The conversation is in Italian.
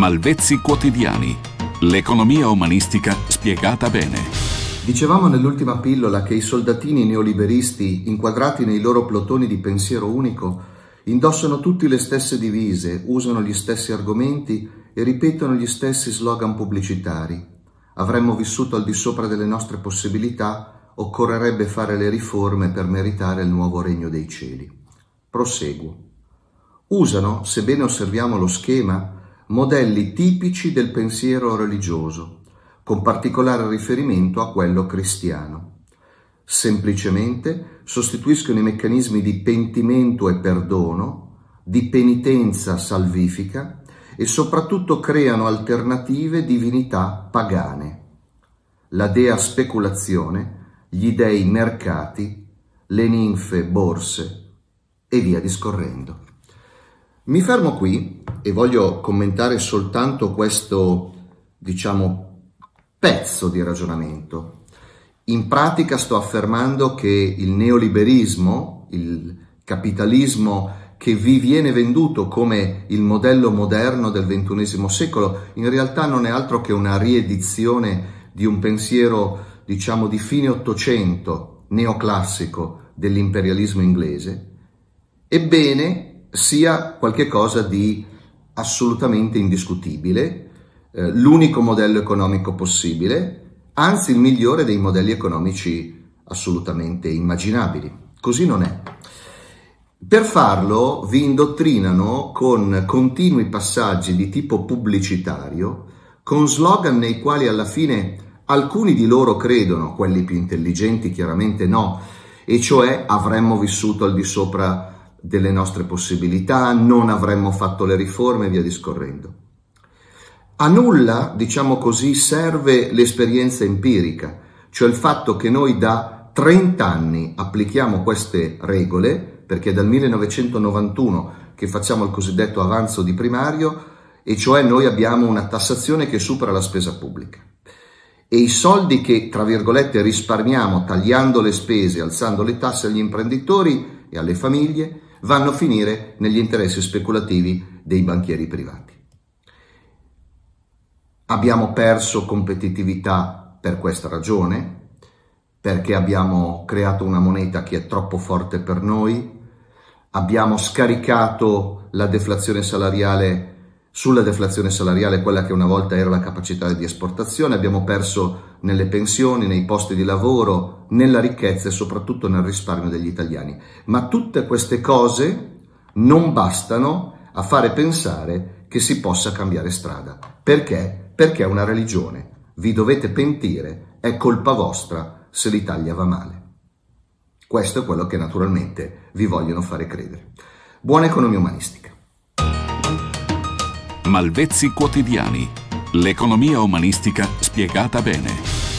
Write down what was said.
Malvezzi quotidiani. L'economia umanistica spiegata bene. Dicevamo nell'ultima pillola che i soldatini neoliberisti, inquadrati nei loro plotoni di pensiero unico, indossano tutti le stesse divise, usano gli stessi argomenti e ripetono gli stessi slogan pubblicitari. Avremmo vissuto al di sopra delle nostre possibilità, occorrerebbe fare le riforme per meritare il nuovo regno dei cieli. Proseguo. Usano, sebbene osserviamo lo schema, modelli tipici del pensiero religioso, con particolare riferimento a quello cristiano. Semplicemente sostituiscono i meccanismi di pentimento e perdono, di penitenza salvifica e soprattutto creano alternative divinità pagane. La dea speculazione, gli dei mercati, le ninfe borse e via discorrendo. Mi fermo qui e voglio commentare soltanto questo, diciamo, pezzo di ragionamento. In pratica sto affermando che il neoliberismo, il capitalismo che vi viene venduto come il modello moderno del XXI secolo, in realtà non è altro che una riedizione di un pensiero, diciamo, di fine Ottocento, neoclassico, dell'imperialismo inglese. Ebbene, sia qualcosa di assolutamente indiscutibile, eh, l'unico modello economico possibile, anzi il migliore dei modelli economici assolutamente immaginabili. Così non è. Per farlo vi indottrinano con continui passaggi di tipo pubblicitario, con slogan nei quali alla fine alcuni di loro credono, quelli più intelligenti chiaramente no, e cioè avremmo vissuto al di sopra delle nostre possibilità, non avremmo fatto le riforme e via discorrendo. A nulla, diciamo così, serve l'esperienza empirica, cioè il fatto che noi da 30 anni applichiamo queste regole, perché è dal 1991 che facciamo il cosiddetto avanzo di primario, e cioè noi abbiamo una tassazione che supera la spesa pubblica. E i soldi che, tra virgolette, risparmiamo tagliando le spese, alzando le tasse agli imprenditori e alle famiglie, vanno a finire negli interessi speculativi dei banchieri privati. Abbiamo perso competitività per questa ragione, perché abbiamo creato una moneta che è troppo forte per noi, abbiamo scaricato la deflazione salariale sulla deflazione salariale, quella che una volta era la capacità di esportazione, abbiamo perso nelle pensioni, nei posti di lavoro, nella ricchezza e soprattutto nel risparmio degli italiani. Ma tutte queste cose non bastano a fare pensare che si possa cambiare strada. Perché? Perché è una religione. Vi dovete pentire, è colpa vostra se l'Italia va male. Questo è quello che naturalmente vi vogliono fare credere. Buona economia umanistica. Malvezzi quotidiani L'economia umanistica spiegata bene.